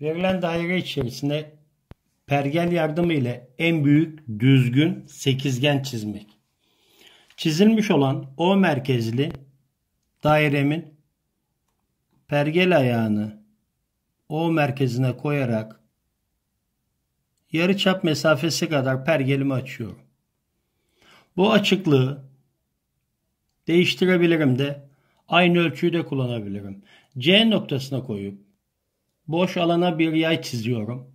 Verilen daire içerisinde pergel yardımı ile en büyük düzgün sekizgen çizmek. Çizilmiş olan O merkezli dairemin pergel ayağını O merkezine koyarak yarıçap mesafesi kadar pergelimi açıyorum. Bu açıklığı değiştirebilirim de aynı ölçüyü de kullanabilirim. C noktasına koyup Boş alana bir yay çiziyorum.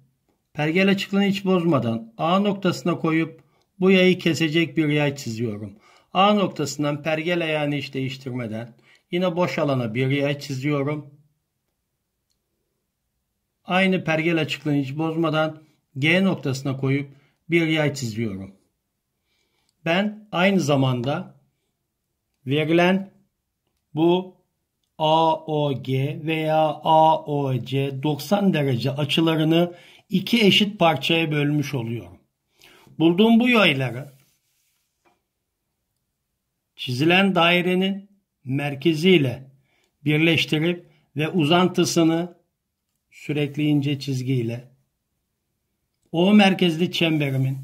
Pergel açıklığını hiç bozmadan A noktasına koyup bu yayı kesecek bir yay çiziyorum. A noktasından pergel ayağını hiç değiştirmeden yine boş alana bir yay çiziyorum. Aynı pergel açıklığını hiç bozmadan G noktasına koyup bir yay çiziyorum. Ben aynı zamanda verilen bu AOG veya AOC 90 derece açılarını iki eşit parçaya bölmüş oluyorum. Bulduğum bu yayları çizilen dairenin merkeziyle birleştirip ve uzantısını sürekli ince çizgiyle o merkezli çemberimin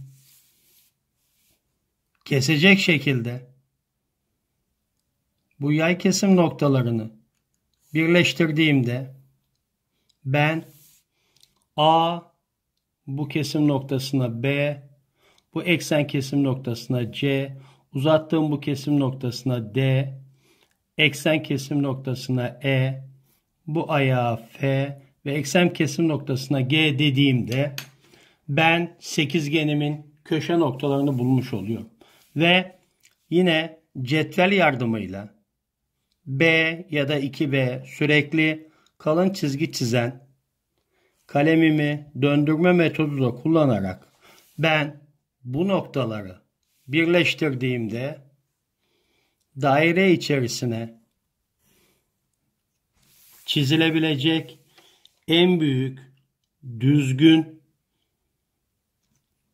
kesecek şekilde bu yay kesim noktalarını birleştirdiğimde ben A bu kesim noktasına B bu eksen kesim noktasına C uzattığım bu kesim noktasına D eksen kesim noktasına E bu ayağa F ve eksen kesim noktasına G dediğimde ben sekizgenimin köşe noktalarını bulmuş oluyorum. Ve yine cetvel yardımıyla B ya da 2B sürekli kalın çizgi çizen kalemimi döndürme metodu da kullanarak ben bu noktaları birleştirdiğimde daire içerisine çizilebilecek en büyük düzgün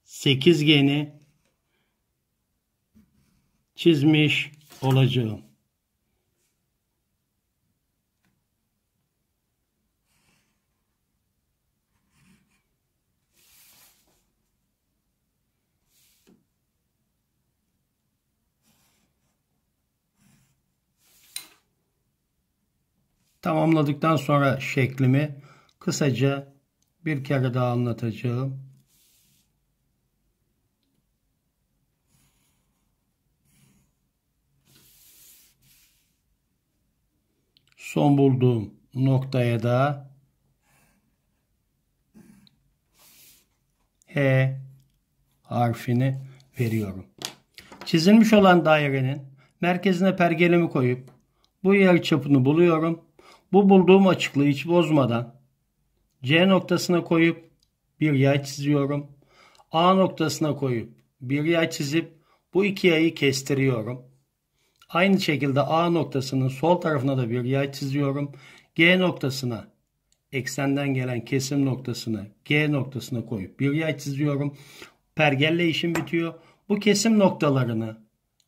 sekizgeni çizmiş olacağım. Tamamladıktan sonra şeklimi kısaca bir kere daha anlatacağım. Son bulduğum noktaya da H harfini veriyorum. Çizilmiş olan dairenin merkezine pergelimi koyup bu yer çapını buluyorum bu bulduğum açıklığı hiç bozmadan C noktasına koyup bir yay çiziyorum. A noktasına koyup bir yay çizip bu iki yayı kestiriyorum. Aynı şekilde A noktasının sol tarafına da bir yay çiziyorum. G noktasına eksenden gelen kesim noktasını G noktasına koyup bir yay çiziyorum. Pergelle işim bitiyor. Bu kesim noktalarını,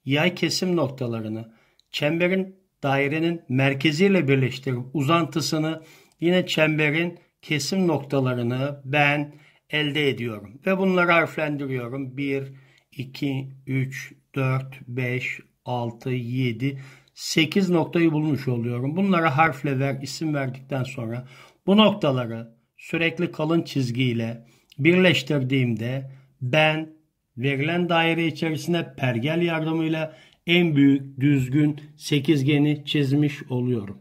yay kesim noktalarını çemberin dairenin merkeziyle birleştirip uzantısını yine çemberin kesim noktalarını ben elde ediyorum. Ve bunları harflendiriyorum. 1, 2, 3, 4, 5, 6, 7, 8 noktayı bulmuş oluyorum. Bunlara harfle ver, isim verdikten sonra bu noktaları sürekli kalın çizgiyle birleştirdiğimde ben verilen daire içerisine pergel yardımıyla en büyük düzgün sekizgeni çizmiş oluyorum.